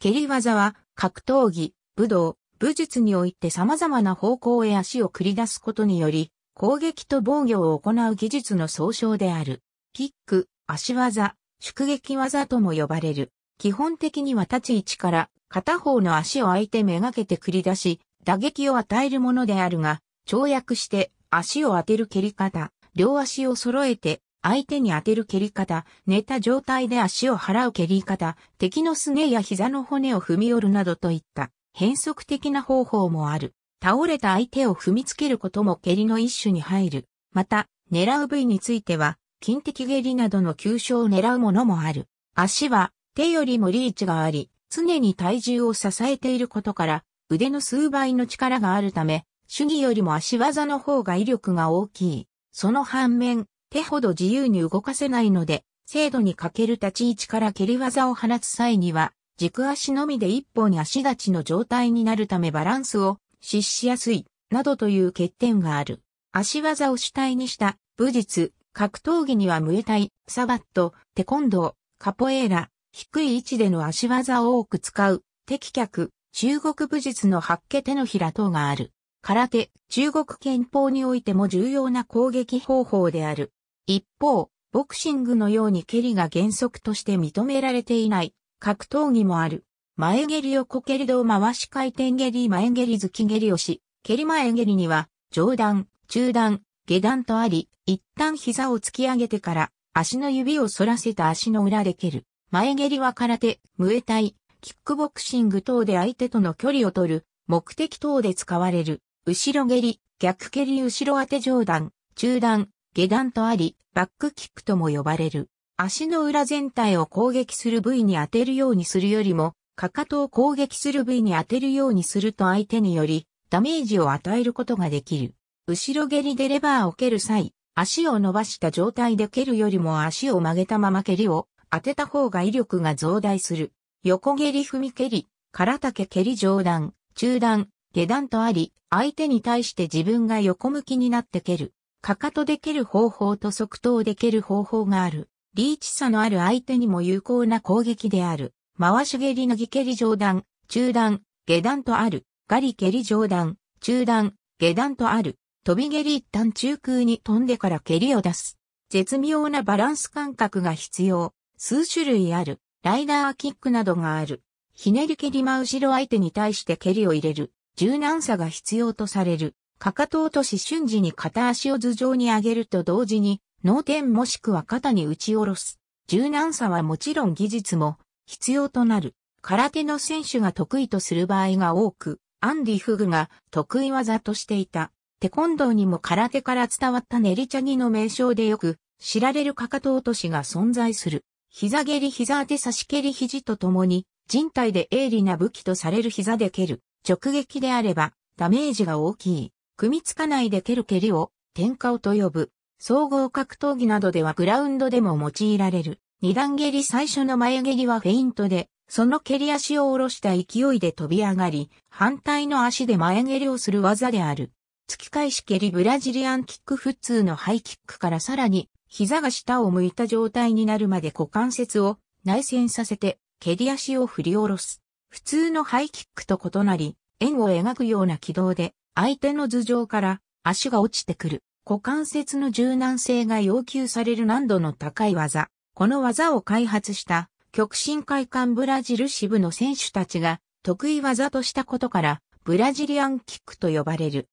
蹴り技は格闘技、武道、武術において様々な方向へ足を繰り出すことにより、攻撃と防御を行う技術の総称である。キック、足技、縮撃技とも呼ばれる。基本的には立ち位置から片方の足を相手めがけて繰り出し、打撃を与えるものであるが、跳躍して足を当てる蹴り方、両足を揃えて相手に当てる蹴り方、寝た状態で足を払う蹴り方、敵のすねや膝の骨を踏み寄るなどといった変則的な方法もある。倒れた相手を踏みつけることも蹴りの一種に入る。また、狙う部位については、近敵蹴りなどの急所を狙うものもある。足は手よりもリーチがあり、常に体重を支えていることから、腕の数倍の力があるため、主義よりも足技の方が威力が大きい。その反面、手ほど自由に動かせないので、精度に欠ける立ち位置から蹴り技を放つ際には、軸足のみで一に足立ちの状態になるためバランスを失しやすい、などという欠点がある。足技を主体にした武術、格闘技にはムエタイ、サバット、テコンドー、カポエーラ、低い位置での足技を多く使う、敵脚、中国武術の八家手のひら等がある。空手、中国憲法においても重要な攻撃方法である。一方、ボクシングのように蹴りが原則として認められていない格闘技もある。前蹴り横蹴り道回し回転蹴り前蹴り突き蹴りをし、蹴り前蹴りには上段、中段、下段とあり、一旦膝を突き上げてから足の指を反らせた足の裏で蹴る。前蹴りは空手、ムエタイ、キックボクシング等で相手との距離を取る、目的等で使われる。後ろ蹴り、逆蹴り後ろ当て上段、中段、下段とあり、バックキックとも呼ばれる。足の裏全体を攻撃する部位に当てるようにするよりも、かかとを攻撃する部位に当てるようにすると相手により、ダメージを与えることができる。後ろ蹴りでレバーを蹴る際、足を伸ばした状態で蹴るよりも足を曲げたまま蹴りを当てた方が威力が増大する。横蹴り踏み蹴り、空竹蹴り上段、中段、下段とあり、相手に対して自分が横向きになって蹴る。かかとで蹴る方法と側頭で蹴る方法がある。リーチ差のある相手にも有効な攻撃である。回し蹴りのぎ蹴り上段、中段、下段とある。ガリ蹴り上段、中段、下段とある。飛び蹴り一旦中空に飛んでから蹴りを出す。絶妙なバランス感覚が必要。数種類ある。ライダーキックなどがある。ひねり蹴り真後ろ相手に対して蹴りを入れる。柔軟さが必要とされる。かかと落とし瞬時に片足を頭上に上げると同時に、脳天もしくは肩に打ち下ろす。柔軟さはもちろん技術も必要となる。空手の選手が得意とする場合が多く、アンディ・フグが得意技としていた。テコンドーにも空手から伝わった練り茶着の名称でよく知られるかかと落としが存在する。膝蹴り膝当て差し蹴り肘とともに人体で鋭利な武器とされる膝で蹴る。直撃であればダメージが大きい。組みつかないで蹴る蹴りを、天下と呼ぶ。総合格闘技などではグラウンドでも用いられる。二段蹴り最初の前蹴りはフェイントで、その蹴り足を下ろした勢いで飛び上がり、反対の足で前蹴りをする技である。突き返し蹴りブラジリアンキック普通のハイキックからさらに、膝が下を向いた状態になるまで股関節を内旋させて、蹴り足を振り下ろす。普通のハイキックと異なり、円を描くような軌道で、相手の頭上から足が落ちてくる。股関節の柔軟性が要求される難度の高い技。この技を開発した極真会館ブラジル支部の選手たちが得意技としたことからブラジリアンキックと呼ばれる。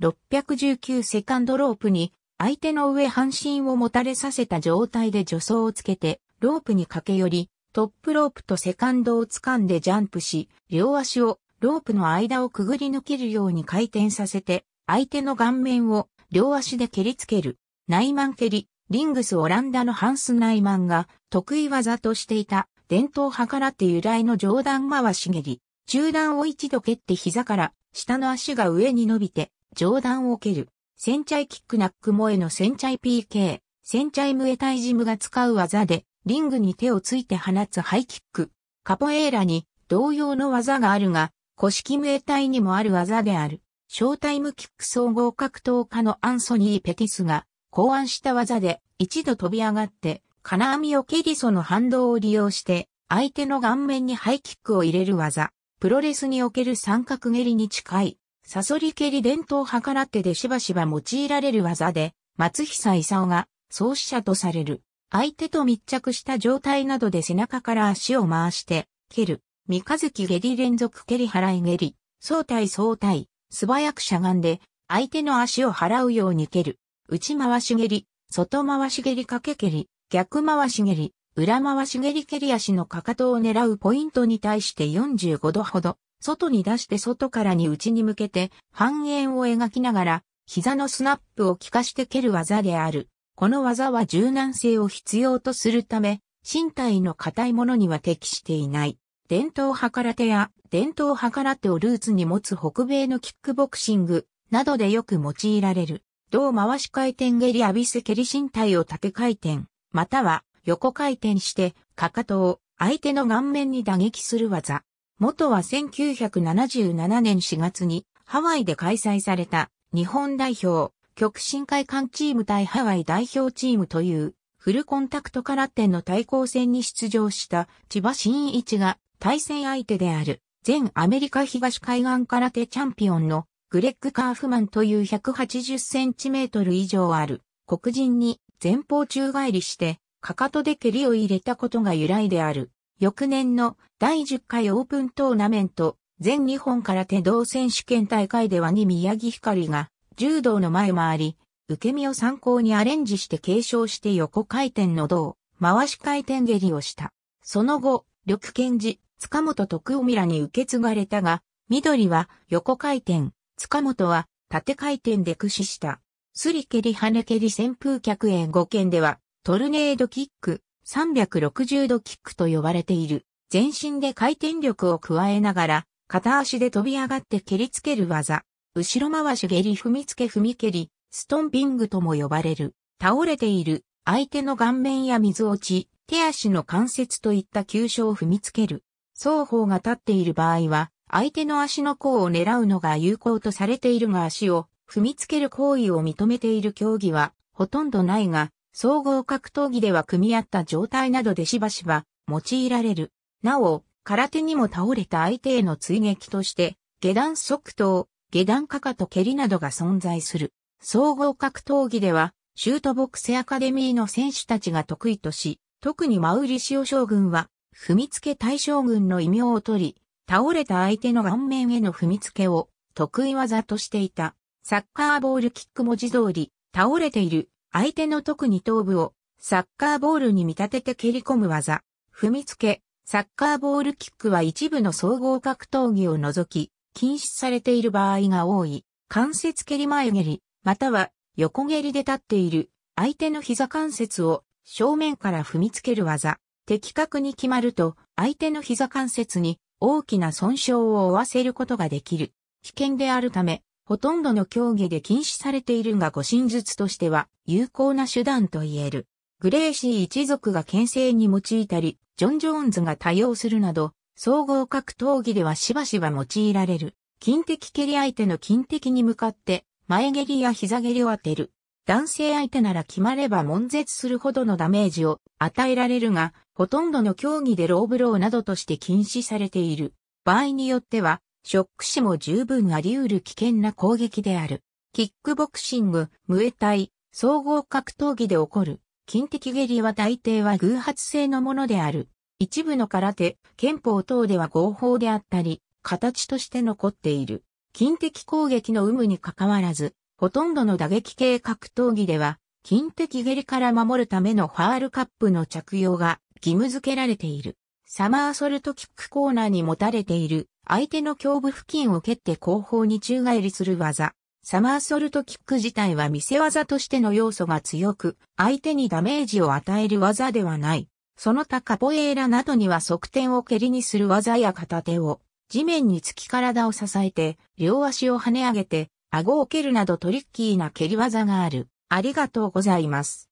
619セカンドロープに相手の上半身を持たれさせた状態で助走をつけてロープに駆け寄りトップロープとセカンドを掴んでジャンプし両足をロープの間をくぐり抜けるように回転させて、相手の顔面を両足で蹴りつける、内イマン蹴り、リングスオランダのハンス・ナイマンが得意技としていた伝統派からって由来の上段回し蹴り、中段を一度蹴って膝から下の足が上に伸びて上段を蹴る、センチャイキックナック萌えのセンチャイ PK、センチャイムエタイジムが使う技でリングに手をついて放つハイキック、カポエーラに同様の技があるが、古式名隊にもある技である、ショータイムキック総合格闘家のアンソニー・ペティスが考案した技で一度飛び上がって金網を蹴りその反動を利用して相手の顔面にハイキックを入れる技、プロレスにおける三角蹴りに近い、サソリ蹴り伝統計らってでしばしば用いられる技で、松久勲が創始者とされる。相手と密着した状態などで背中から足を回して、蹴る。三日月下痢連続蹴り払い下痢、相対相対、素早くしゃがんで、相手の足を払うように蹴る。内回し蹴り、外回し蹴りかけ蹴り、逆回し蹴り、裏回し蹴り蹴り足のかかとを狙うポイントに対して45度ほど、外に出して外からに内に向けて半円を描きながら、膝のスナップを効かして蹴る技である。この技は柔軟性を必要とするため、身体の硬いものには適していない。伝統から手や伝統から手をルーツに持つ北米のキックボクシングなどでよく用いられる。同回し回転蹴りアビス蹴り身体を縦回転、または横回転して、かかとを相手の顔面に打撃する技。元は1977年4月にハワイで開催された日本代表極真会館チーム対ハワイ代表チームというフルコンタクト空手の対抗戦に出場した千葉真一が対戦相手である、全アメリカ東海岸空手チャンピオンのグレッグ・カーフマンという180センチメートル以上ある黒人に前方宙返りして、かかとで蹴りを入れたことが由来である。翌年の第10回オープントーナメント、全日本空手道選手権大会ではに宮城光が柔道の前回り、受け身を参考にアレンジして継承して横回転の胴、回し回転蹴りをした。その後、緑賢治、塚本徳臣らに受け継がれたが、緑は横回転、塚本は縦回転で駆使した。すり蹴り跳ね蹴り旋風客円5件では、トルネードキック、360度キックと呼ばれている。全身で回転力を加えながら、片足で飛び上がって蹴りつける技。後ろ回し蹴り踏みつけ踏み蹴り、ストンピングとも呼ばれる。倒れている、相手の顔面や水落ち、手足の関節といった急所を踏みつける。双方が立っている場合は、相手の足の甲を狙うのが有効とされているが足を踏みつける行為を認めている競技はほとんどないが、総合格闘技では組み合った状態などでしばしば用いられる。なお、空手にも倒れた相手への追撃として、下段側頭、下段かかと蹴りなどが存在する。総合格闘技では、シュートボックスアカデミーの選手たちが得意とし、特にマウリシオ将軍は、踏みつけ大将軍の異名を取り、倒れた相手の顔面への踏みつけを得意技としていた。サッカーボールキック文字通り、倒れている相手の特に頭部をサッカーボールに見立てて蹴り込む技。踏みつけ、サッカーボールキックは一部の総合格闘技を除き、禁止されている場合が多い。関節蹴り前蹴り、または横蹴りで立っている相手の膝関節を正面から踏みつける技。的確に決まると、相手の膝関節に大きな損傷を負わせることができる。危険であるため、ほとんどの競技で禁止されているが護身術としては有効な手段と言える。グレーシー一族が牽制に用いたり、ジョン・ジョーンズが多用するなど、総合格闘技ではしばしば用いられる。金的蹴り相手の金的に向かって前蹴りや膝蹴りを当てる。男性相手なら決まれば悶絶するほどのダメージを与えられるが、ほとんどの競技でローブローなどとして禁止されている。場合によっては、ショック死も十分あり得る危険な攻撃である。キックボクシング、ムエタイ、総合格闘技で起こる。近敵下痢は大抵は偶発性のものである。一部の空手、憲法等では合法であったり、形として残っている。近敵攻撃の有無にかかわらず、ほとんどの打撃系格闘技では、近敵蹴りから守るためのファールカップの着用が義務付けられている。サマーソルトキックコーナーに持たれている相手の胸部付近を蹴って後方に宙返りする技。サマーソルトキック自体は見せ技としての要素が強く、相手にダメージを与える技ではない。その他カポエーラなどには側転を蹴りにする技や片手を地面につき体を支えて、両足を跳ね上げて、顎を蹴るなどトリッキーな蹴り技がある。ありがとうございます。